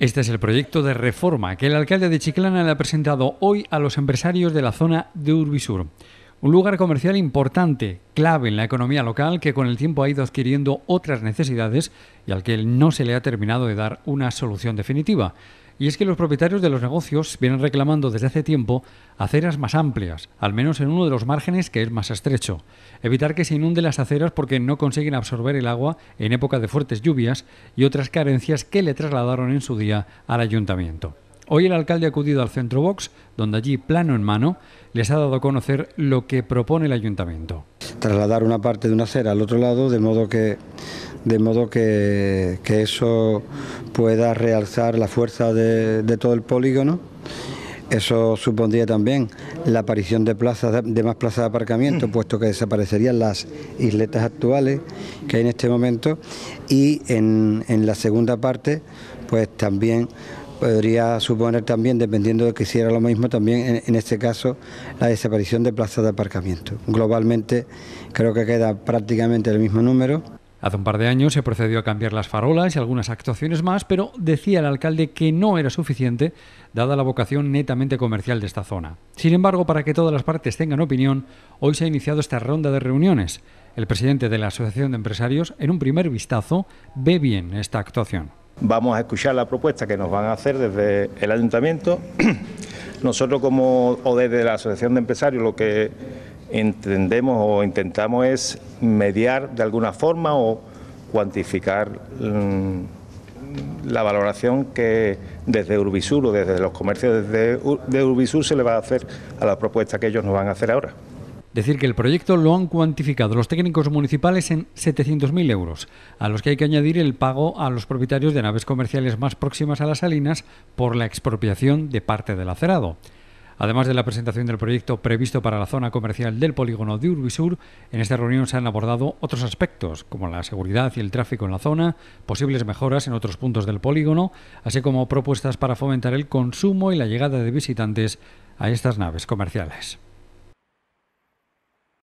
Este es el proyecto de reforma que el alcalde de Chiclana le ha presentado hoy a los empresarios de la zona de Urbisur. Un lugar comercial importante, clave en la economía local, que con el tiempo ha ido adquiriendo otras necesidades y al que no se le ha terminado de dar una solución definitiva. Y es que los propietarios de los negocios vienen reclamando desde hace tiempo aceras más amplias, al menos en uno de los márgenes que es más estrecho. Evitar que se inunden las aceras porque no consiguen absorber el agua en época de fuertes lluvias y otras carencias que le trasladaron en su día al ayuntamiento. Hoy el alcalde ha acudido al Centro Box, donde allí, plano en mano, les ha dado a conocer lo que propone el ayuntamiento trasladar una parte de una acera al otro lado, de modo que de modo que, eso pueda realzar la fuerza de, de todo el polígono eso supondría también la aparición de plazas de más plazas de aparcamiento, mm. puesto que desaparecerían las isletas actuales que hay en este momento. Y en, en la segunda parte, pues también podría suponer también, dependiendo de que hiciera lo mismo, también en, este caso la desaparición de plazas de aparcamiento. Globalmente creo que queda prácticamente el mismo número. Hace un par de años se procedió a cambiar las farolas y algunas actuaciones más, pero decía el alcalde que no era suficiente, dada la vocación netamente comercial de esta zona. Sin embargo, para que todas las partes tengan opinión, hoy se ha iniciado esta ronda de reuniones. El presidente de la Asociación de Empresarios, en un primer vistazo, ve bien esta actuación. Vamos a escuchar la propuesta que nos van a hacer desde el ayuntamiento. Nosotros como o desde la Asociación de Empresarios lo que entendemos o intentamos es mediar de alguna forma o cuantificar mm, la valoración que desde Urbisur o desde los comercios de Urbisur se le va a hacer a la propuesta que ellos nos van a hacer ahora. Decir que el proyecto lo han cuantificado los técnicos municipales en 700.000 euros, a los que hay que añadir el pago a los propietarios de naves comerciales más próximas a las salinas por la expropiación de parte del acerado. Además de la presentación del proyecto previsto para la zona comercial del polígono de Urbisur, en esta reunión se han abordado otros aspectos, como la seguridad y el tráfico en la zona, posibles mejoras en otros puntos del polígono, así como propuestas para fomentar el consumo y la llegada de visitantes a estas naves comerciales.